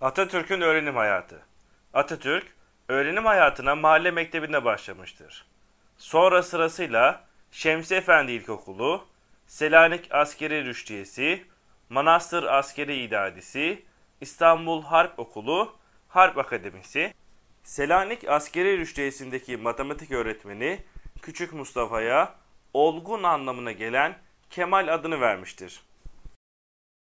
Atatürk'ün öğrenim hayatı. Atatürk, öğrenim hayatına mahalle mektebinde başlamıştır. Sonra sırasıyla Şemsi Efendi İlkokulu, Selanik Askeri Rüştiyesi, Manastır Askeri İdadisi, İstanbul Harp Okulu, Harp Akademisi, Selanik Askeri Rüştiyesi'ndeki matematik öğretmeni Küçük Mustafa'ya olgun anlamına gelen Kemal adını vermiştir.